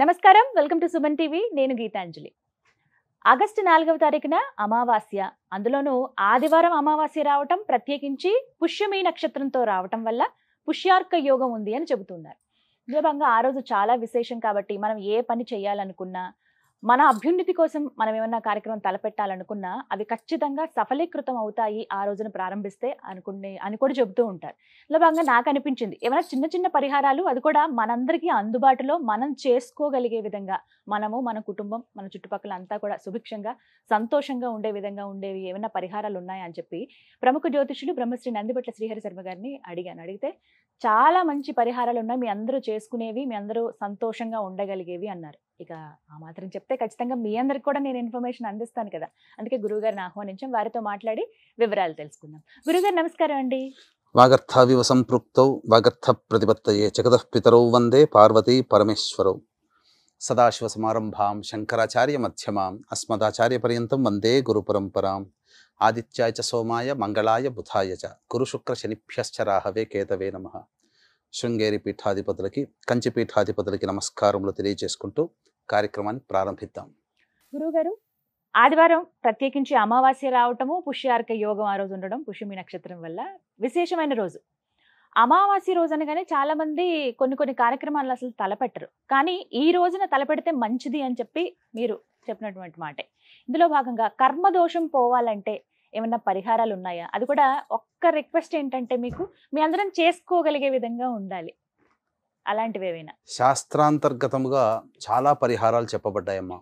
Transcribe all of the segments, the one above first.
నమస్కారం welcome to Suman TV నేను Gitanjali August నాలుగవ తారీఖున అమావాస్య అందులోనూ ఆదివారం అమావాస్య రావటం ప్రత్యేకించి పుష్యమీ నక్షత్రంతో రావటం వల్ల పుష్యార్క యోగం ఉంది అని చెబుతున్నారు నిజంగా ఆ రోజు చాలా విశేషం కాబట్టి మనం ఏ పని చేయాలనుకున్నా మన అభ్యున్నతి కోసం మనం ఏమన్నా కార్యక్రమం తలపెట్టాలనుకున్నా అవి ఖచ్చితంగా సఫలీకృతం అవుతాయి ఆ రోజున ప్రారంభిస్తే అనుకునే అని కూడా చెబుతూ ఉంటారు ఇలా భాగంగా నాకు అనిపించింది ఏమైనా చిన్న చిన్న పరిహారాలు అది కూడా మనందరికీ అందుబాటులో మనం చేసుకోగలిగే విధంగా మనము మన కుటుంబం మన చుట్టుపక్కల అంతా కూడా సుభిక్షంగా సంతోషంగా ఉండే విధంగా ఉండేవి ఏమైనా పరిహారాలు ఉన్నాయా అని చెప్పి ప్రముఖ జ్యోతిషులు బ్రహ్మశ్రీ నందిపట్ల శ్రీహరి శర్మ గారిని అడిగాను అడిగితే చాలా మంచి పరిహారాలు ఉన్నాయి మీ అందరూ చేసుకునేవి మీ అందరూ సంతోషంగా ఉండగలిగేవి అన్నారు ఇక ఆ మాత్రం చెప్తే ఖచ్చితంగా మీ అందరికి కూడా నేను ఇన్ఫర్మేషన్ అందిస్తాను కదా అందుకే గురువుగారిని ఆహ్వానించాం వారితో మాట్లాడి వివరాలు తెలుసుకుందాం గురుగారు నమస్కారం అండి వాగర్థావివ సంపృక్తౌ వాగర్థ ప్రతిపత్తయే జగదఃపితరౌ వందే పార్వతీ పరమేశ్వరౌ సదాశివ సమారంభాం శంకరాచార్య మధ్యమాం అస్మదాచార్య పర్యంతం వందే గురు పరంపరాం ఆదిత్యాయ చ సోమాయ మంగళాయ బుధాయ చ గురుశుక్ర శనిభ్యశ్చరాహవే కేతవే నమ శృంగేరి పీఠాధిపతులకి కంచి పీఠాధిపతులకి నమస్కారములు తెలియజేసుకుంటూ కార్యక్రమాన్ని ప్రారంభిద్దాం గురుగారు ఆదివారం ప్రత్యేకించి అమావాస్య రావటము పుష్యార్క యోగం ఆ రోజు ఉండడం పుష్యమి నక్షత్రం వల్ల విశేషమైన రోజు అమావాస్య రోజు అనగానే చాలా మంది కొన్ని కొన్ని కార్యక్రమాలు అసలు తలపెట్టరు కానీ ఈ రోజున తలపెడితే మంచిది అని చెప్పి మీరు చెప్పినటువంటి మాటే ఇందులో భాగంగా కర్మదోషం పోవాలంటే ఏమన్నా పరిహారాలు ఉన్నాయా అది కూడా ఒక్క రిక్వెస్ట్ ఏంటంటే మీకు మీ అందరం చేసుకోగలిగే విధంగా ఉండాలి అలాంటివి ఏవైనా శాస్త్రాంతర్గతముగా చాలా పరిహారాలు చెప్పబడ్డాయమ్మా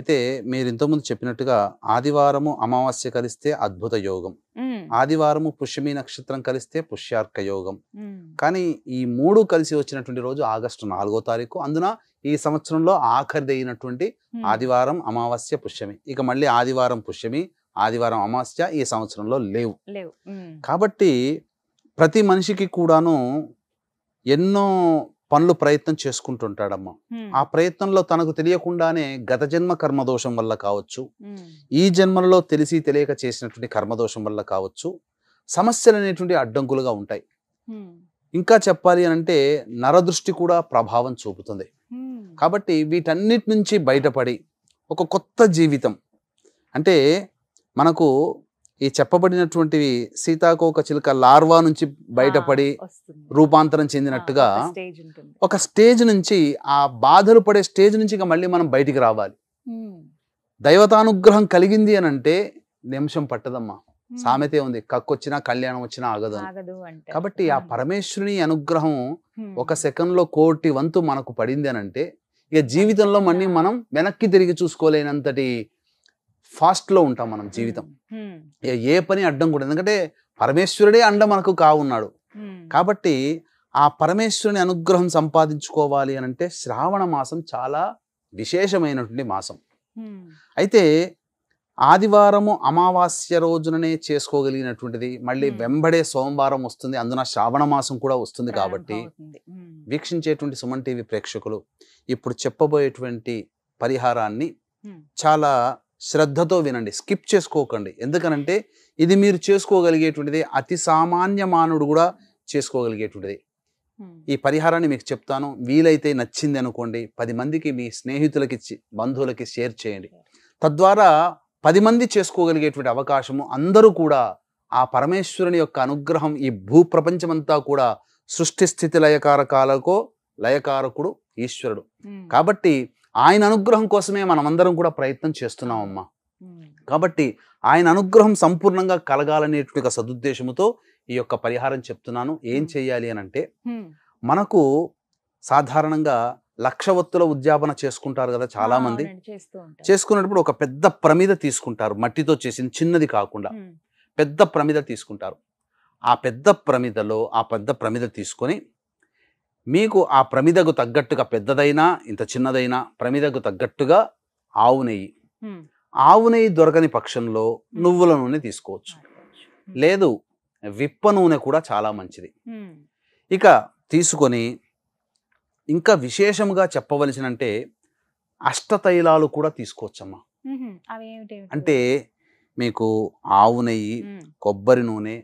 అయితే మీరు ఇంతకుముందు చెప్పినట్టుగా ఆదివారము అమావాస్య కలిస్తే అద్భుత యోగం ఆదివారము పుష్యమి నక్షత్రం కలిస్తే పుష్యార్క యోగం కానీ ఈ మూడు కలిసి వచ్చినటువంటి రోజు ఆగస్టు నాలుగో తారీఖు అందున ఈ సంవత్సరంలో ఆఖరిదైనటువంటి ఆదివారం అమావాస్య పుష్యమి ఇక మళ్ళీ ఆదివారం పుష్యమి ఆదివారం అమాస్య ఈ సంవత్సరంలో లేవు లేవు కాబట్టి ప్రతి మనిషికి కూడాను ఎన్నో పనులు ప్రయత్నం చేసుకుంటుంటాడమ్మ ఆ ప్రయత్నంలో తనకు తెలియకుండానే గత జన్మ కర్మదోషం వల్ల కావచ్చు ఈ జన్మలో తెలిసి తెలియక చేసినటువంటి కర్మదోషం వల్ల కావచ్చు సమస్యలు అనేటువంటి అడ్డంకులుగా ఉంటాయి ఇంకా చెప్పాలి అని అంటే నరదృష్టి కూడా ప్రభావం చూపుతుంది కాబట్టి వీటన్నిటి నుంచి బయటపడి ఒక కొత్త జీవితం అంటే మనకు ఈ చెప్పబడినటువంటివి సీతాకోక చిలుక లార్వా నుంచి బయటపడి రూపాంతరం చెందినట్టుగా ఒక స్టేజ్ నుంచి ఆ బాధలు పడే స్టేజ్ నుంచి మళ్ళీ మనం బయటికి రావాలి దైవతానుగ్రహం కలిగింది అని అంటే నిమిషం పట్టదమ్మా సామెతే ఉంది కక్కొచ్చినా కళ్యాణం వచ్చినా ఆగదు కాబట్టి ఆ పరమేశ్వరుని అనుగ్రహం ఒక సెకండ్ లో కోటి వంతు మనకు పడింది అని అంటే ఇక జీవితంలో మళ్ళీ మనం వెనక్కి తిరిగి చూసుకోలేనంతటి ఫాస్ట్లో ఉంటాం మనం జీవితం ఏ పని అడ్డం కూడా ఎందుకంటే పరమేశ్వరుడే అండ మనకు కావున్నాడు కాబట్టి ఆ పరమేశ్వరుని అనుగ్రహం సంపాదించుకోవాలి అని అంటే శ్రావణ మాసం చాలా విశేషమైనటువంటి మాసం అయితే ఆదివారము అమావాస్య రోజుననే చేసుకోగలిగినటువంటిది మళ్ళీ వెంబడే సోమవారం వస్తుంది అందున శ్రావణ మాసం కూడా వస్తుంది కాబట్టి వీక్షించేటువంటి సుమన్ టీవీ ప్రేక్షకులు ఇప్పుడు చెప్పబోయేటువంటి పరిహారాన్ని చాలా శ్రద్ధతో వినండి స్కిప్ చేసుకోకండి ఎందుకనంటే ఇది మీరు చేసుకోగలిగేటువంటిది అతి సామాన్య మానవుడు కూడా చేసుకోగలిగేటువంటిది ఈ పరిహారాన్ని మీకు చెప్తాను వీలైతే నచ్చింది అనుకోండి పది మందికి మీ స్నేహితులకి బంధువులకి షేర్ చేయండి తద్వారా పది మంది చేసుకోగలిగేటువంటి అవకాశము అందరూ కూడా ఆ పరమేశ్వరుని యొక్క అనుగ్రహం ఈ భూప్రపంచమంతా కూడా సృష్టి స్థితి లయకారకాలకు లయకారకుడు ఈశ్వరుడు కాబట్టి ఆయన అనుగ్రహం కోసమే మనమందరం కూడా ప్రయత్నం చేస్తున్నామమ్మా కాబట్టి ఆయన అనుగ్రహం సంపూర్ణంగా కలగాలనేటువంటి సదుద్దేశంతో ఈ యొక్క పరిహారం చెప్తున్నాను ఏం చేయాలి అని అంటే మనకు సాధారణంగా లక్ష వత్తుల ఉద్యాపన చేసుకుంటారు కదా చాలా మంది చేసుకున్నప్పుడు ఒక పెద్ద ప్రమిద తీసుకుంటారు మట్టితో చేసిన చిన్నది కాకుండా పెద్ద ప్రమిద తీసుకుంటారు ఆ పెద్ద ప్రమిదలో ఆ పెద్ద ప్రమిద తీసుకొని మీకు ఆ ప్రమిదకు తగ్గట్టుగా పెద్దదైనా ఇంత చిన్నదైనా ప్రమిదకు తగ్గట్టుగా ఆవు నెయ్యి ఆవు నెయ్యి దొరకని పక్షంలో నువ్వుల నూనె తీసుకోవచ్చు లేదు విప్ప నూనె కూడా చాలా మంచిది ఇక తీసుకొని ఇంకా విశేషంగా చెప్పవలసిన అంటే అష్టతైలాలు కూడా తీసుకోవచ్చమ్మా అంటే మీకు ఆవు నెయ్యి కొబ్బరి నూనె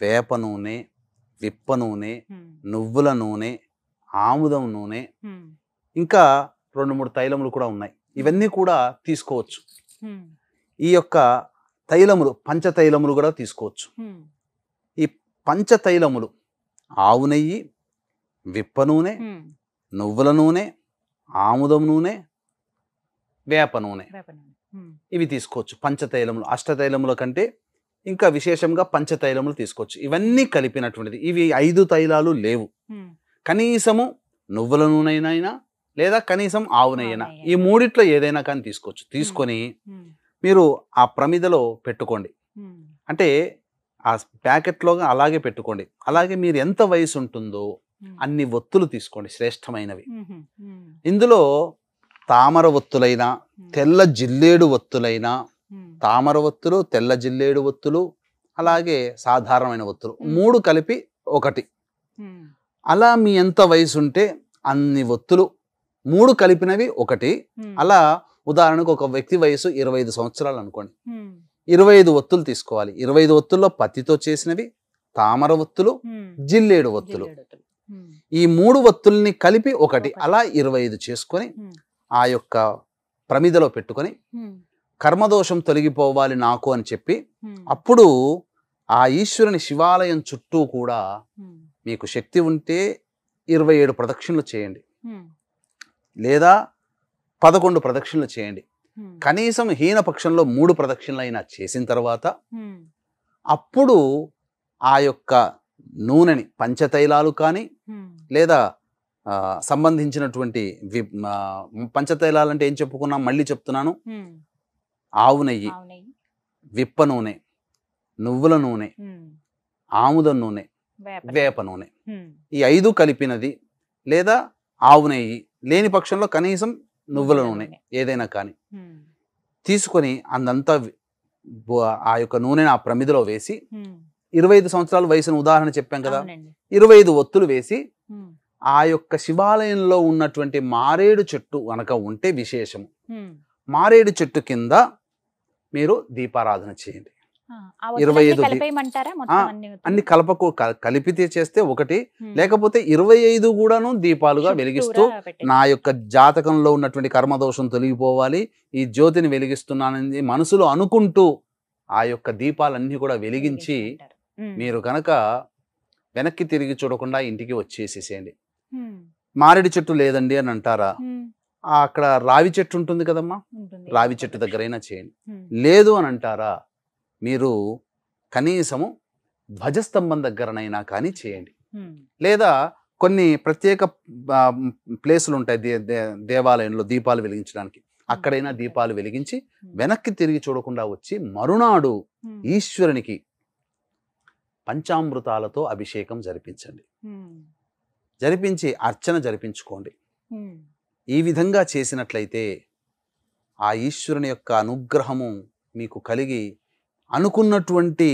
వేప నూనె విప్ప నూనె నువ్వుల నూనె ఆముదం నూనె ఇంకా రెండు మూడు తైలములు కూడా ఉన్నాయి ఇవన్నీ కూడా తీసుకోవచ్చు ఈ యొక్క తైలములు పంచ తైలములు కూడా తీసుకోవచ్చు ఈ పంచ తైలములు ఆవు నెయ్యి విప్ప నూనె నువ్వుల నూనె ఆముదం నూనె వేప నూనె ఇవి తీసుకోవచ్చు పంచతైలములు అష్టతైలముల కంటే ఇంకా విశేషంగా పంచతైలములు తీసుకోవచ్చు ఇవన్నీ కలిపినటువంటిది ఇవి ఐదు తైలాలు లేవు కనీసము నువ్వుల నూనెనైనా లేదా కనీసం ఆవు ఈ మూడిట్లో ఏదైనా కానీ తీసుకోవచ్చు తీసుకొని మీరు ఆ ప్రమిదలో పెట్టుకోండి అంటే ఆ ప్యాకెట్లో అలాగే పెట్టుకోండి అలాగే మీరు ఎంత వయసు ఉంటుందో అన్ని ఒత్తులు తీసుకోండి శ్రేష్టమైనవి ఇందులో తామర ఒత్తులైనా తెల్ల జిల్లేడు ఒత్తులైనా తామర ఒత్తులు తెల్ల జిల్లేడు ఒత్తులు అలాగే సాధారణమైన ఒత్తులు మూడు కలిపి ఒకటి అలా మీ ఎంత వయసు ఉంటే అన్ని ఒత్తులు మూడు కలిపినవి ఒకటి అలా ఉదాహరణకు ఒక వ్యక్తి వయసు ఇరవై ఐదు సంవత్సరాలు అనుకోండి ఇరవై ఐదు ఒత్తులు తీసుకోవాలి ఇరవై ఐదు ఒత్తుల్లో పత్తితో చేసినవి తామర ఒత్తులు జిల్లేడు ఒత్తులు ఈ మూడు ఒత్తుల్ని కలిపి ఒకటి అలా ఇరవై ఐదు చేసుకొని ఆ యొక్క ప్రమిదలో పెట్టుకొని కర్మదోషం తొలగిపోవాలి నాకు అని చెప్పి అప్పుడు ఆ ఈశ్వరుని శివాలయం చుట్టూ కూడా మీకు శక్తి ఉంటే ఇరవై ఏడు ప్రదక్షిణలు చేయండి లేదా పదకొండు ప్రదక్షిణలు చేయండి కనీసం హీన పక్షంలో మూడు ప్రదక్షిణలు అయినా చేసిన తర్వాత అప్పుడు ఆ యొక్క నూనెని పంచతైలాలు కానీ లేదా సంబంధించినటువంటి వి పంచతైలాలు అంటే ఏం చెప్పుకున్నాం మళ్ళీ చెప్తున్నాను ఆవు నెయ్యి విప్ప నూనె నువ్వుల నూనె ఆముదం నూనె వేప నూనె ఈ ఐదు కలిపినది లేదా ఆవు నెయ్యి లేని పక్షంలో కనీసం నువ్వుల నూనె ఏదైనా కానీ తీసుకొని అందంతా ఆ యొక్క నూనెను ఆ ప్రమిదిలో వేసి ఇరవై ఐదు సంవత్సరాల వయసును ఉదాహరణ చెప్పాం కదా ఇరవై ఐదు ఒత్తులు వేసి ఆ యొక్క శివాలయంలో ఉన్నటువంటి మారేడు చెట్టు కనుక ఉంటే విశేషము మారేడు చెట్టు కింద మీరు దీపారాధన చేయండి ఇరవై ఐదు అన్ని కలపకు కలిపితే చేస్తే ఒకటి లేకపోతే ఇరవై ఐదు కూడాను దీపాలుగా వెలిగిస్తూ నా యొక్క జాతకంలో ఉన్నటువంటి కర్మదోషం తొలగిపోవాలి ఈ జ్యోతిని వెలిగిస్తున్నానని మనసులో అనుకుంటూ ఆ యొక్క దీపాలన్నీ కూడా వెలిగించి మీరు కనుక వెనక్కి తిరిగి చూడకుండా ఇంటికి వచ్చేసేసేయండి మారేడు చెట్టు లేదండి అని అంటారా అక్కడ రావి చెట్టు ఉంటుంది కదమ్మా రావి చెట్టు దగ్గరైనా చేయండి లేదు అని అంటారా మీరు కనీసము ధ్వజస్తంభం దగ్గరనైనా కానీ చేయండి లేదా కొన్ని ప్రత్యేక ప్లేసులు ఉంటాయి దేవాలయంలో దీపాలు వెలిగించడానికి అక్కడైనా దీపాలు వెలిగించి వెనక్కి తిరిగి చూడకుండా వచ్చి మరునాడు ఈశ్వరునికి పంచామృతాలతో అభిషేకం జరిపించండి జరిపించి అర్చన జరిపించుకోండి ఈ విధంగా చేసినట్లయితే ఆ ఈశ్వరుని యొక్క అనుగ్రహము మీకు కలిగి అనుకున్నటువంటి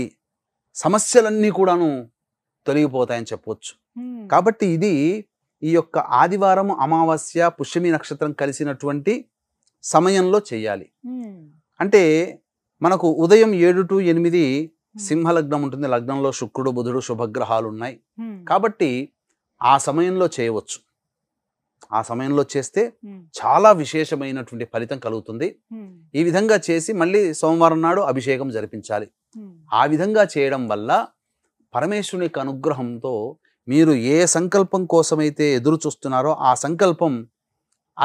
సమస్యలన్నీ కూడాను తొలగిపోతాయని చెప్పవచ్చు కాబట్టి ఇది ఈ యొక్క ఆదివారం అమావాస్య పుష్యమి నక్షత్రం కలిసినటువంటి సమయంలో చేయాలి అంటే మనకు ఉదయం ఏడు టు ఎనిమిది సింహలగ్నం ఉంటుంది లగ్నంలో శుక్రుడు బుధుడు శుభగ్రహాలు ఉన్నాయి కాబట్టి ఆ సమయంలో చేయవచ్చు ఆ సమయంలో చేస్తే చాలా విశేషమైనటువంటి ఫలితం కలుగుతుంది ఈ విధంగా చేసి మళ్ళీ సోమవారం నాడు అభిషేకం జరిపించాలి ఆ విధంగా చేయడం వల్ల పరమేశ్వరుని యొక్క అనుగ్రహంతో మీరు ఏ సంకల్పం కోసమైతే ఎదురు చూస్తున్నారో ఆ సంకల్పం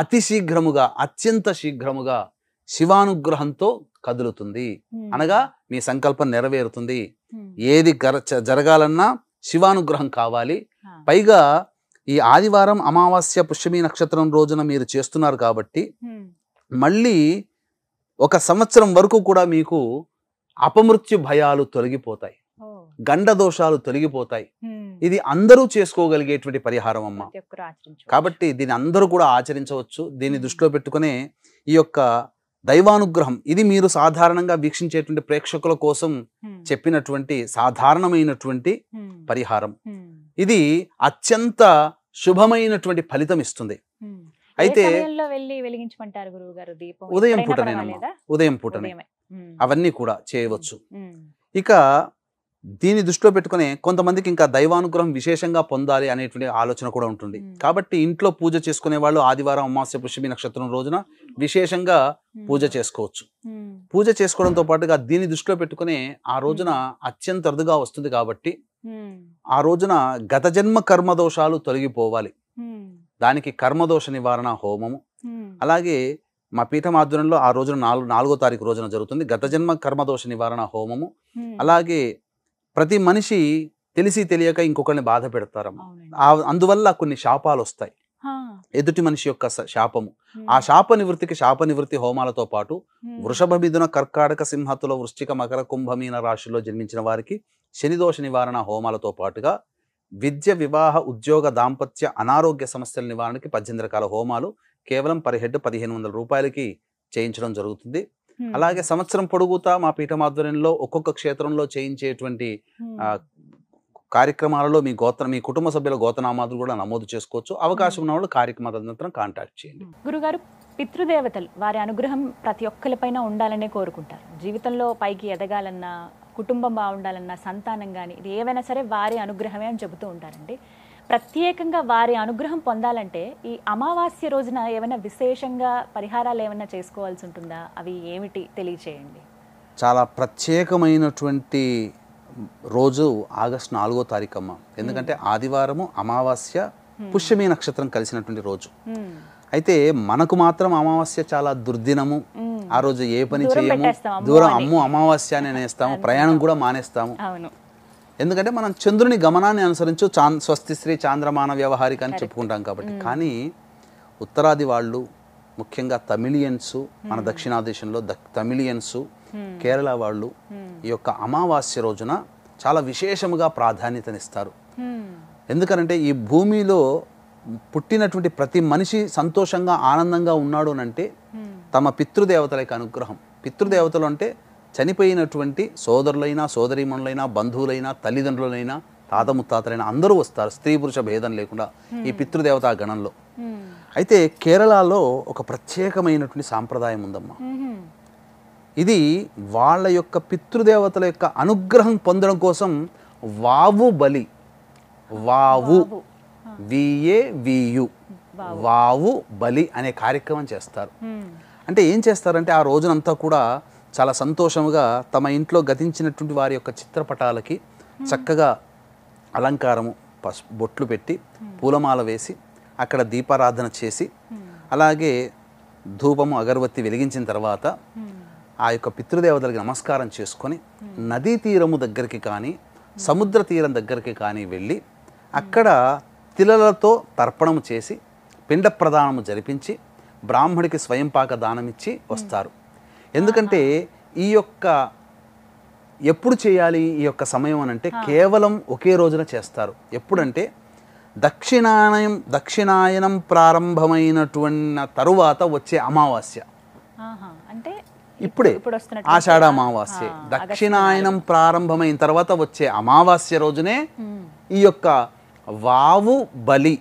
అతి శీఘ్రముగా అత్యంత శీఘ్రముగా శివానుగ్రహంతో కదులుతుంది అనగా మీ సంకల్పం నెరవేరుతుంది ఏది జరగాలన్నా శివానుగ్రహం కావాలి పైగా ఈ ఆదివారం అమావాస్య పుష్యమి నక్షత్రం రోజున మీరు చేస్తున్నారు కాబట్టి మళ్ళీ ఒక సంవత్సరం వరకు కూడా మీకు అపమృత్యు భయాలు తొలగిపోతాయి గండ దోషాలు తొలగిపోతాయి ఇది అందరూ చేసుకోగలిగేటువంటి పరిహారం అమ్మ కాబట్టి దీని అందరూ కూడా ఆచరించవచ్చు దీన్ని దృష్టిలో పెట్టుకునే ఈ యొక్క దైవానుగ్రహం ఇది మీరు సాధారణంగా వీక్షించేటువంటి ప్రేక్షకుల కోసం చెప్పినటువంటి సాధారణమైనటువంటి పరిహారం ఇది అత్యంత శుభమైనటువంటి ఫలితం ఇస్తుంది అయితే ఉదయం పూటనే ఉదయం పూటనే అవన్నీ కూడా చేయవచ్చు ఇక దీన్ని దృష్టిలో పెట్టుకునే కొంతమందికి ఇంకా దైవానుగ్రహం విశేషంగా పొందాలి అనేటువంటి ఆలోచన కూడా ఉంటుంది కాబట్టి ఇంట్లో పూజ చేసుకునే వాళ్ళు ఆదివారం అమాస్య పుష్మి నక్షత్రం రోజున విశేషంగా పూజ చేసుకోవచ్చు పూజ చేసుకోవడంతో పాటుగా దీన్ని దృష్టిలో పెట్టుకునే ఆ రోజున అత్యంత అరుదుగా వస్తుంది కాబట్టి ఆ రోజున గత జన్మ కర్మ దోషాలు తొలగిపోవాలి దానికి కర్మదోష నివారణ హోమము అలాగే మా పీఠం ఆధ్వర్యంలో ఆ రోజున నాలుగు నాలుగో తారీఖు రోజున జరుగుతుంది గత జన్మ కర్మదోష నివారణ హోమము అలాగే ప్రతి మనిషి తెలిసి తెలియక ఇంకొకరిని బాధ పెడతారమ్మ అందువల్ల కొన్ని శాపాలు వస్తాయి ఎదుటి మనిషి యొక్క శాపము ఆ శాప నివృత్తికి శాప నివృత్తి హోమాలతో పాటు వృషభ మిథున కర్కాటక సింహతుల వృశ్చిక మకర కుంభమీన రాశిలో జన్మించిన వారికి శనిదోష నివారణ హోమాలతో పాటుగా విద్య వివాహ ఉద్యోగ దాంపత్య అనారోగ్య సమస్యల నివారణకి పద్దెనిమిది రకాల హోమాలు కేవలం పదిహేడు పదిహేను వందల రూపాయలకి చేయించడం జరుగుతుంది అలాగే సంవత్సరం పొడుగుతా మా పీఠం ఆధ్వర్యంలో ఒక్కొక్క క్షేత్రంలో చేయించేటువంటి కార్యక్రమాలలో మీ గోత్ర మీ కుటుంబ సభ్యుల గోతనామాదులు కూడా నమోదు చేసుకోవచ్చు అవకాశం ఉన్న వాళ్ళు కార్యక్రమాల అనంతరం కాంటాక్ట్ చేయండి గురుగారు పితృదేవతలు వారి అనుగ్రహం ప్రతి ఒక్కరిపైన ఉండాలనే కోరుకుంటారు జీవితంలో పైకి ఎదగాలన్నా కుటుంబం బాగుండాలన్నా సంతానం కానీ ఇది ఏవైనా సరే వారి అనుగ్రహమే అని చెబుతూ ఉంటారండి ప్రత్యేకంగా వారి అనుగ్రహం పొందాలంటే ఈ అమావాస్య రోజున ఏమైనా విశేషంగా పరిహారాలు ఏమైనా చేసుకోవాల్సి ఉంటుందా అవి ఏమిటి తెలియచేయండి చాలా ప్రత్యేకమైనటువంటి రోజు ఆగస్ట్ నాలుగో తారీఖమ్మ ఎందుకంటే ఆదివారము అమావాస్య పుష్యమి నక్షత్రం కలిసినటువంటి రోజు అయితే మనకు మాత్రం అమావాస్య చాలా దుర్దినము ఆ రోజు ఏ పని చేయము దూరం అమ్ము అమావాస్య అనేస్తాము ప్రయాణం కూడా మానేస్తాము ఎందుకంటే మనం చంద్రుని గమనాన్ని అనుసరించు స్వస్తి శ్రీ చాంద్రమాన వ్యవహారిక అని చెప్పుకుంటాం కాబట్టి hmm. కానీ ఉత్తరాది వాళ్ళు ముఖ్యంగా తమిళియన్స్ మన hmm. దక్షిణాదేశంలో ద తమిళియన్స్ hmm. కేరళ వాళ్ళు ఈ యొక్క అమావాస్య రోజున చాలా విశేషముగా ప్రాధాన్యతనిస్తారు ఎందుకనంటే ఈ భూమిలో పుట్టినటువంటి ప్రతి మనిషి సంతోషంగా ఆనందంగా ఉన్నాడు అంటే తమ పితృదేవతల యొక్క అనుగ్రహం పితృదేవతలు అంటే చనిపోయినటువంటి సోదరులైనా సోదరీమణులైనా బంధువులైనా తల్లిదండ్రులైనా తాత ముత్తాతలైన అందరూ వస్తారు స్త్రీ పురుష భేదం లేకుండా ఈ hmm. పితృదేవతా గణంలో hmm. అయితే కేరళలో ఒక ప్రత్యేకమైనటువంటి సాంప్రదాయం ఉందమ్మా hmm. ఇది వాళ్ళ యొక్క పితృదేవతల యొక్క అనుగ్రహం పొందడం కోసం వావు బలి వావు విఏ వియు వావు బలి అనే కార్యక్రమం చేస్తారు అంటే ఏం చేస్తారంటే ఆ రోజునంతా కూడా చాలా సంతోషంగా తమ ఇంట్లో గతించినటువంటి వారి యొక్క చిత్రపటాలకి చక్కగా అలంకారము పసు బొట్లు పెట్టి పూలమాల వేసి అక్కడ దీపారాధన చేసి అలాగే ధూపము అగరబత్తి వెలిగించిన తర్వాత ఆ యొక్క పితృదేవతలకి నమస్కారం చేసుకొని నదీ తీరము దగ్గరికి కానీ సముద్ర తీరం దగ్గరికి కానీ వెళ్ళి అక్కడ తిలలతో తర్పణము చేసి పిండ ప్రదానము జరిపించి బ్రాహ్మడికి స్వయంపాక దానమిచ్చి వస్తారు ఎందుకంటే ఈ యొక్క ఎప్పుడు చేయాలి ఈ యొక్క సమయం అని అంటే కేవలం ఒకే రోజున చేస్తారు ఎప్పుడంటే దక్షిణాయనం దక్షిణాయనం ప్రారంభమైనటువంటి తరువాత వచ్చే అమావాస్య అంటే ఇప్పుడే ఆషాఢ అమావాస్య దక్షిణాయనం ప్రారంభమైన తర్వాత వచ్చే అమావాస్య రోజునే ఈ యొక్క వావు బలి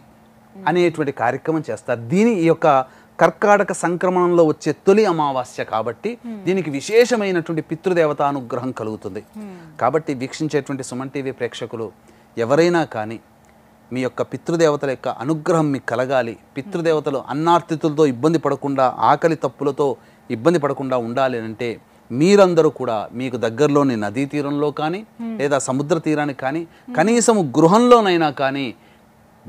అనేటువంటి కార్యక్రమం చేస్తారు దీని ఈ యొక్క కర్కాటక సంక్రమణంలో వచ్చే తొలి అమావాస్య కాబట్టి hmm. దీనికి విశేషమైనటువంటి పితృదేవత అనుగ్రహం కలుగుతుంది hmm. కాబట్టి వీక్షించేటువంటి సుమన్ టీవీ ప్రేక్షకులు ఎవరైనా కానీ మీ యొక్క పితృదేవతల యొక్క అనుగ్రహం మీకు కలగాలి పితృదేవతలు hmm. అన్నార్థితులతో ఇబ్బంది పడకుండా ఆకలి తప్పులతో ఇబ్బంది పడకుండా ఉండాలి అంటే మీరందరూ కూడా మీకు దగ్గరలోని నదీ తీరంలో కానీ లేదా సముద్ర తీరానికి కానీ కనీసము గృహంలోనైనా కానీ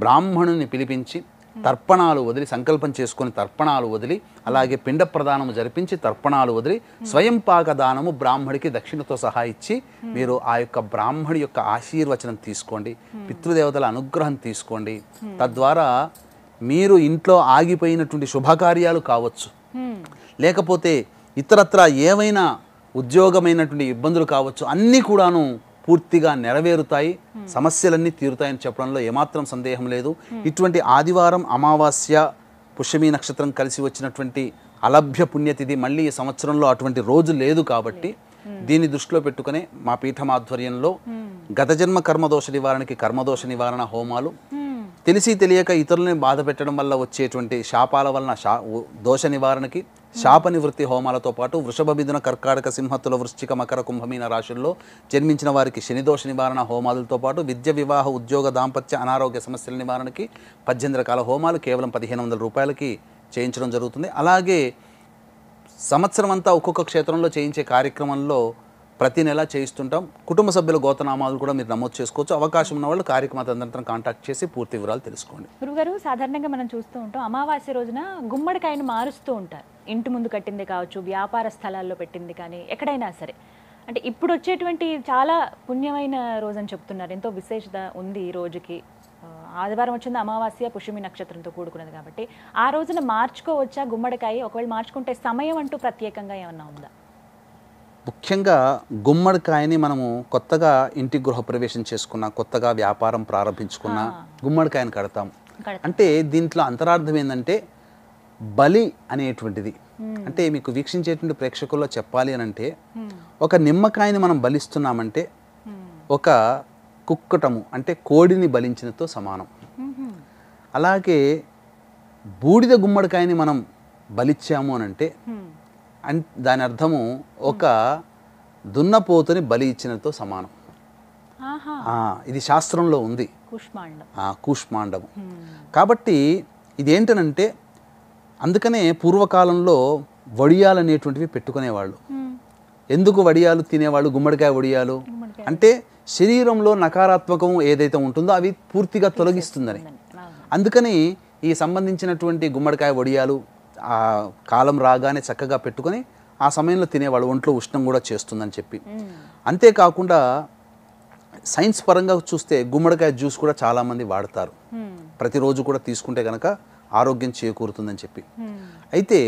బ్రాహ్మణుని పిలిపించి తర్పణాలు వదిలి సంకల్పం చేసుకుని తర్పణాలు వదిలి అలాగే పిండ ప్రదానము జరిపించి తర్పణాలు వదిలి స్వయం పాక దానము బ్రాహ్మడికి దక్షిణతో సహా ఇచ్చి మీరు ఆ యొక్క బ్రాహ్మడి యొక్క ఆశీర్వచనం తీసుకోండి పితృదేవతల అనుగ్రహం తీసుకోండి తద్వారా మీరు ఇంట్లో ఆగిపోయినటువంటి శుభకార్యాలు కావచ్చు లేకపోతే ఇతరత్ర ఏవైనా ఉద్యోగమైనటువంటి ఇబ్బందులు కావచ్చు అన్నీ కూడాను పూర్తిగా నెరవేరుతాయి సమస్యలన్నీ తీరుతాయని చెప్పడంలో ఏమాత్రం సందేహం లేదు ఇటువంటి ఆదివారం అమావాస్య పుష్యమీ నక్షత్రం కలిసి వచ్చినటువంటి అలభ్య పుణ్యతిథి మళ్ళీ ఈ సంవత్సరంలో అటువంటి రోజు లేదు కాబట్టి దీన్ని దృష్టిలో పెట్టుకునే మా పీఠం ఆధ్వర్యంలో గత జన్మ కర్మదోష నివారణకి కర్మదోష నివారణ హోమాలు తెలిసి తెలియక ఇతరులని బాధ పెట్టడం వల్ల వచ్చేటువంటి శాపాల వలన దోష నివారణకి శాప నివృత్తి హోమాలతో పాటు వృషభ మిథున కర్కాటక సింహతుల వృశ్చిక మకర కుంభమీన రాశుల్లో జన్మించిన వారికి శనిదోష నివారణ హోమాలతో పాటు విద్య వివాహ ఉద్యోగ దాంపత్య అనారోగ్య సమస్యల నివారణకి పద్దెనిమిది రకాల హోమాలు కేవలం పదిహేను వందల రూపాయలకి చేయించడం జరుగుతుంది అలాగే సంవత్సరం అంతా ఒక్కొక్క క్షేత్రంలో చేయించే కార్యక్రమంలో ప్రతి నెల చేయిస్తుంటాం కుటుంబ సభ్యుల గోతనామాలు కూడా మీరు నమోదు చేసుకోవచ్చు అవకాశం ఉన్న వాళ్ళు కార్యక్రమ తదనంతరం కాంటాక్ట్ చేసి పూర్తి వివరాలు తెలుసుకోండి గురుగారు సాధారణంగా మనం చూస్తూ ఉంటాం అమావాస్య రోజున గుమ్మడికాయను మారుస్తూ ఉంటారు ఇంటి ముందు కట్టింది కావచ్చు వ్యాపార స్థలాల్లో పెట్టింది కానీ ఎక్కడైనా సరే అంటే ఇప్పుడు వచ్చేటువంటి చాలా పుణ్యమైన రోజు అని చెప్తున్నారు ఎంతో విశేషత ఉంది ఈ రోజుకి ఆదివారం వచ్చింది అమావాస్య పుషుమి నక్షత్రంతో కూడుకున్నది కాబట్టి ఆ రోజున మార్చుకోవచ్చా గుమ్మడికాయ ఒకవేళ మార్చుకుంటే సమయం అంటూ ప్రత్యేకంగా ఏమన్నా ఉందా ముఖ్యంగా గుమ్మడికాయని మనము కొత్తగా ఇంటి గృహప్రవేశం చేసుకున్న కొత్తగా వ్యాపారం ప్రారంభించుకున్న గుమ్మడికాయని కడతాం అంటే దీంట్లో అంతరార్థం ఏంటంటే బలి అనేటువంటిది అంటే మీకు వీక్షించేటువంటి ప్రేక్షకుల్లో చెప్పాలి అని అంటే ఒక నిమ్మకాయని మనం బలిస్తున్నామంటే ఒక కుక్కటము అంటే కోడిని బలించినతో సమానం అలాగే బూడిద గుమ్మడికాయని మనం బలిచ్చాము అని అంటే అన్ దాని అర్థము ఒక దున్నపోతుని బలి ఇచ్చినతో సమానం ఇది శాస్త్రంలో ఉంది కూష్మాండము కాబట్టి ఇదేంటనంటే అందుకనే పూర్వకాలంలో వడియాలు అనేటువంటివి పెట్టుకునేవాళ్ళు ఎందుకు వడియాలు తినేవాళ్ళు గుమ్మడికాయ వడియాలు అంటే శరీరంలో నకారాత్మకం ఏదైతే ఉంటుందో అవి పూర్తిగా తొలగిస్తుందని అందుకని ఈ సంబంధించినటువంటి గుమ్మడికాయ వడియాలు ఆ కాలం రాగానే చక్కగా పెట్టుకొని ఆ సమయంలో తినేవాళ్ళు ఒంట్లో ఉష్ణం కూడా చేస్తుందని చెప్పి అంతేకాకుండా సైన్స్ పరంగా చూస్తే గుమ్మడికాయ జ్యూస్ కూడా చాలామంది వాడతారు ప్రతిరోజు కూడా తీసుకుంటే కనుక ఆరోగ్యం చేకూరుతుందని చెప్పి అయితే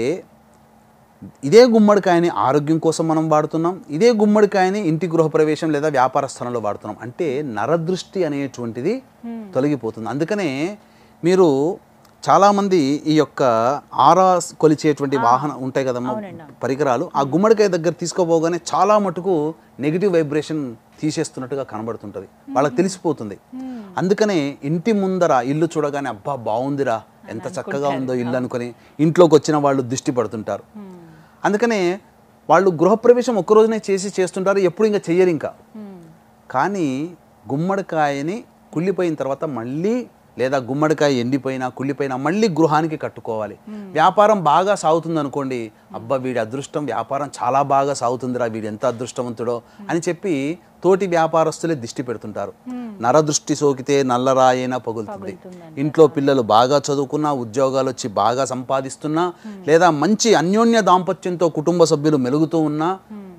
ఇదే గుమ్మడికాయని ఆరోగ్యం కోసం మనం వాడుతున్నాం ఇదే గుమ్మడికాయని ఇంటి గృహప్రవేశం లేదా వ్యాపార స్థలంలో వాడుతున్నాం అంటే నరదృష్టి అనేటువంటిది తొలగిపోతుంది అందుకనే మీరు చాలామంది ఈ యొక్క ఆరా కొలిచేటువంటి వాహనం ఉంటాయి కదమ్మా పరికరాలు ఆ గుమ్మడికాయ దగ్గర తీసుకోబోగానే చాలా మటుకు నెగిటివ్ వైబ్రేషన్ తీసేస్తున్నట్టుగా కనబడుతుంటుంది వాళ్ళకి తెలిసిపోతుంది అందుకనే ఇంటి ముందర ఇల్లు చూడగానే అబ్బా బాగుందిరా ఎంత చక్కగా ఉందో ఇల్లు అనుకుని ఇంట్లోకి వచ్చిన వాళ్ళు దృష్టి పడుతుంటారు అందుకనే వాళ్ళు గృహప్రవేశం ఒక్క రోజునే చేసి చేస్తుంటారు ఎప్పుడు ఇంకా చెయ్యరు ఇంకా కానీ గుమ్మడికాయని కుళ్ళిపోయిన తర్వాత మళ్ళీ లేదా గుమ్మడికాయ ఎండిపోయినా కుళ్ళిపోయినా మళ్ళీ గృహానికి కట్టుకోవాలి వ్యాపారం బాగా సాగుతుంది అనుకోండి అబ్బా వీడి అదృష్టం వ్యాపారం చాలా బాగా సాగుతుందిరా వీడు ఎంత అదృష్టవంతుడో అని చెప్పి తోటి వ్యాపారస్తులే దిష్టి పెడుతుంటారు నరదృష్టి సోకితే నల్లరాయైనా పగులుతుంది ఇంట్లో పిల్లలు బాగా చదువుకున్నా ఉద్యోగాలు వచ్చి బాగా సంపాదిస్తున్నా లేదా మంచి అన్యోన్య దాంపత్యంతో కుటుంబ సభ్యులు మెలుగుతూ ఉన్నా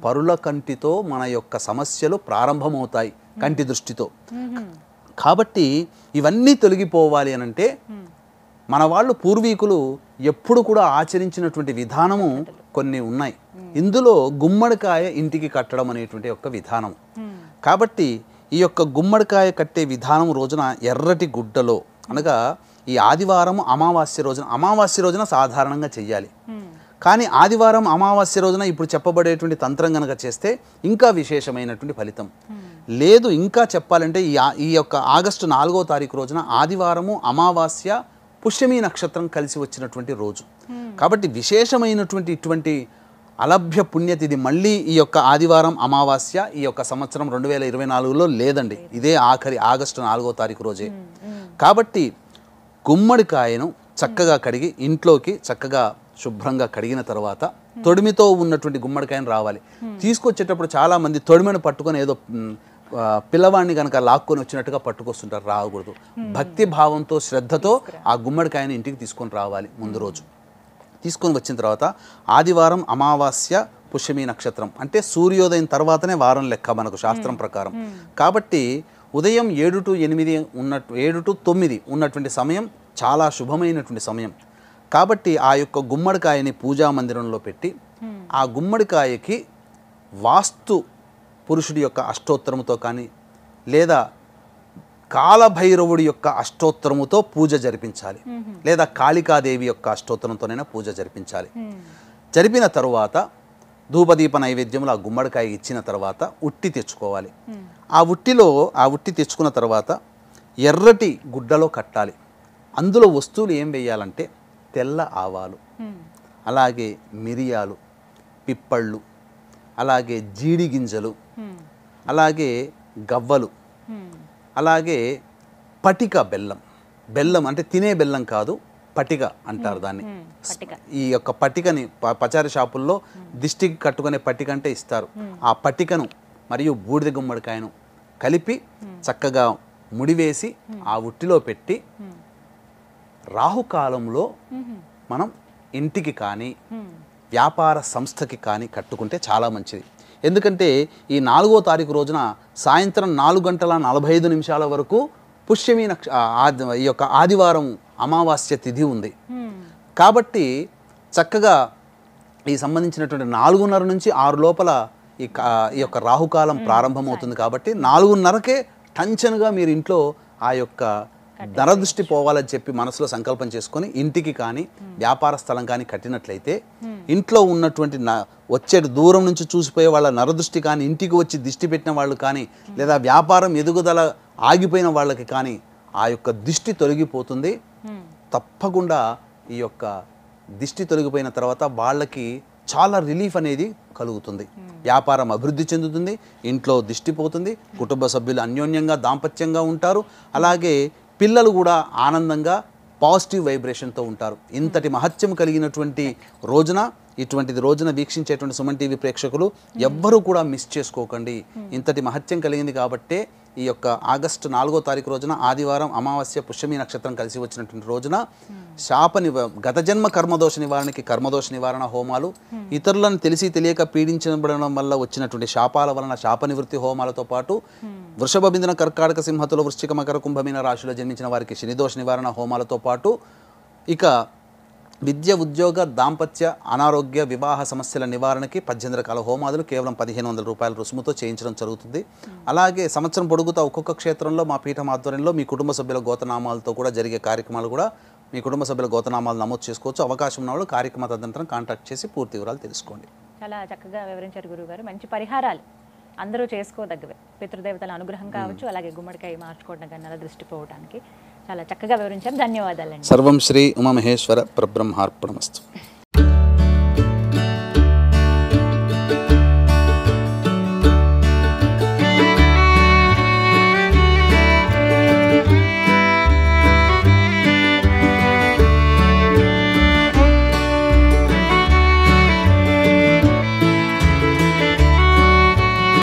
పరుల కంటితో మన యొక్క సమస్యలు ప్రారంభమవుతాయి కంటి దృష్టితో కాబట్టి ఇవన్నీ తొలగిపోవాలి అని అంటే మన వాళ్ళు పూర్వీకులు ఎప్పుడు కూడా ఆచరించినటువంటి విధానము కొన్ని ఉన్నాయి ఇందులో గుమ్మడికాయ ఇంటికి కట్టడం అనేటువంటి ఒక విధానం కాబట్టి ఈ యొక్క గుమ్మడికాయ కట్టే విధానం రోజున ఎర్రటి గుడ్డలో అనగా ఈ ఆదివారం అమావాస్య రోజున అమావాస్య రోజున సాధారణంగా చెయ్యాలి కానీ ఆదివారం అమావాస్య రోజున ఇప్పుడు చెప్పబడేటువంటి తంత్రం కనుక చేస్తే ఇంకా విశేషమైనటువంటి ఫలితం లేదు ఇంకా చెప్పాలంటే ఈ ఈ యొక్క ఆగస్టు నాలుగో తారీఖు రోజున ఆదివారము అమావాస్య పుష్యమి నక్షత్రం కలిసి వచ్చినటువంటి రోజు కాబట్టి విశేషమైనటువంటి ఇటువంటి అలభ్య పుణ్యతిథి మళ్ళీ ఈ యొక్క ఆదివారం అమావాస్య ఈ యొక్క సంవత్సరం రెండు వేల ఇరవై నాలుగులో లేదండి ఇదే ఆఖరి ఆగస్టు నాలుగో తారీఖు రోజే కాబట్టి గుమ్మడికాయను చక్కగా కడిగి ఇంట్లోకి చక్కగా శుభ్రంగా కడిగిన తర్వాత తొడిమితో ఉన్నటువంటి గుమ్మడికాయను రావాలి తీసుకొచ్చేటప్పుడు చాలామంది తొడిమను పట్టుకొని ఏదో పిల్లవాడిని కనుక లాక్కొని వచ్చినట్టుగా పట్టుకొస్తుంటారు రాకూడదు భక్తి భావంతో శ్రద్ధతో ఆ గుమ్మడికాయని ఇంటికి తీసుకొని రావాలి ముందు రోజు తీసుకొని వచ్చిన తర్వాత ఆదివారం అమావాస్య పుష్యమి నక్షత్రం అంటే సూర్యోదయం తర్వాతనే వారం లెక్క మనకు శాస్త్రం ప్రకారం కాబట్టి ఉదయం ఏడు టు ఎనిమిది ఉన్నట్టు ఏడు టు తొమ్మిది ఉన్నటువంటి సమయం చాలా శుభమైనటువంటి సమయం కాబట్టి ఆ యొక్క గుమ్మడికాయని పూజా మందిరంలో పెట్టి ఆ గుమ్మడికాయకి వాస్తు పురుషుడి యొక్క అష్టోత్తరముతో కానీ లేదా కాలభైరవుడి యొక్క అష్టోత్తరముతో పూజ జరిపించాలి లేదా కాళికాదేవి యొక్క అష్టోత్తరంతోనైనా పూజ జరిపించాలి జరిపిన తరువాత ధూపదీప నైవేద్యంలో ఆ గుమ్మడికాయ ఇచ్చిన తర్వాత ఉట్టి తెచ్చుకోవాలి ఆ ఉట్టిలో ఆ ఉట్టి తెచ్చుకున్న తర్వాత ఎర్రటి గుడ్డలో కట్టాలి అందులో వస్తువులు ఏం వేయాలంటే తెల్ల ఆవాలు అలాగే మిరియాలు పిప్పళ్ళు అలాగే జీడి గింజలు అలాగే గవ్వలు అలాగే పటిక బెల్లం బెల్లం అంటే తినే బెల్లం కాదు పటిక అంటారు దాన్ని ఈ యొక్క పటికని పచారీ షాపుల్లో దిష్టికి కట్టుకునే పటిక అంటే ఇస్తారు ఆ పటికను మరియు బూడిద గుమ్మడికాయను కలిపి చక్కగా ముడివేసి ఆ ఉట్టిలో పెట్టి రాహుకాలంలో మనం ఇంటికి కానీ వ్యాపార సంస్థకి కానీ కట్టుకుంటే చాలా మంచిది ఎందుకంటే ఈ నాలుగో తారీఖు రోజున సాయంత్రం నాలుగు గంటల నలభై ఐదు నిమిషాల వరకు పుష్యమి నక్ష ఈ యొక్క ఆదివారం అమావాస్య తిథి ఉంది కాబట్టి చక్కగా ఈ సంబంధించినటువంటి నాలుగున్నర నుంచి ఆరు లోపల ఈ ఈ యొక్క రాహుకాలం ప్రారంభమవుతుంది కాబట్టి నాలుగున్నరకే టంచన్గా మీరు ఇంట్లో ఆ యొక్క దృష్టి పోవాలని చెప్పి మనసులో సంకల్పం చేసుకొని ఇంటికి కానీ వ్యాపార స్థలం కానీ కట్టినట్లయితే ఇంట్లో ఉన్నటువంటి వచ్చే దూరం నుంచి చూసిపోయే వాళ్ళ నరదృష్టి కానీ ఇంటికి వచ్చి దిష్టి పెట్టిన వాళ్ళు కానీ లేదా వ్యాపారం ఎదుగుదల ఆగిపోయిన వాళ్ళకి కానీ ఆ యొక్క దిష్టి తొలగిపోతుంది తప్పకుండా ఈ యొక్క దిష్టి తొలగిపోయిన తర్వాత వాళ్ళకి చాలా రిలీఫ్ అనేది కలుగుతుంది వ్యాపారం అభివృద్ధి చెందుతుంది ఇంట్లో దిష్టి పోతుంది కుటుంబ సభ్యులు అన్యోన్యంగా దాంపత్యంగా ఉంటారు అలాగే పిల్లలు కూడా ఆనందంగా పాజిటివ్ వైబ్రేషన్తో ఉంటారు ఇంతటి మహత్యం కలిగినటువంటి రోజున ఇటువంటిది రోజున వీక్షించేటువంటి సుమన్ టీవీ ప్రేక్షకులు ఎవ్వరూ కూడా మిస్ చేసుకోకండి ఇంతటి మహత్యం కలిగింది కాబట్టే ఈ యొక్క ఆగస్టు నాలుగో తారీఖు రోజున ఆదివారం అమావాస్య పుష్యమి నక్షత్రం కలిసి వచ్చినటువంటి రోజున శాప నివ గత జన్మ కర్మదోష నివారణకి కర్మదోష నివారణ హోమాలు ఇతరులను తెలిసి తెలియక పీడించబడడం వల్ల వచ్చినటువంటి శాపాల వలన శాప నివృత్తి హోమాలతో పాటు వృషభ బిందున కర్కాటక సింహతులు వృశ్చిక మకర కుంభమైన రాశిలో జన్మించిన వారికి శనిదోష నివారణ హోమాలతో పాటు ఇక విద్య ఉద్యోగ దాంపత్య అనారోగ్య వివాహ సమస్యల నివారణకి పద్దెనిమిది రకాల హోమాదులు కేవలం పదిహేను వందల రూపాయల రుసుముతో చేయించడం జరుగుతుంది అలాగే సంవత్సరం పొడుగుతా ఒక్కొక్క క్షేత్రంలో మా పీఠం ఆధ్వర్యంలో మీ కుటుంబ సభ్యుల గోతనామాలతో కూడా జరిగే కార్యక్రమాలు కూడా మీ కుటుంబ సభ్యుల గోతనామాలు నమోదు చేసుకోవచ్చు అవకాశం ఉన్నవాళ్ళు కార్యక్రమ తదనంతరం కాంటాక్ట్ చేసి పూర్తి వివరాలు తెలుసుకోండి చాలా చక్కగా వివరించారు గురువుగారు మంచి పరిహారాలు అందరూ చేసుకోదగ్గవే పితృదేవతల అనుగ్రహం కావచ్చు అలాగే గుమ్మడికాయ మార్చుకోవడం కన్నా దృష్టి పోవడానికి చాలా చక్కగా వివరించారు ధన్యవాదాలండి సర్వం శ్రీ ఉమామహేశ్వర పరబ్రహ్మార్పణమస్తు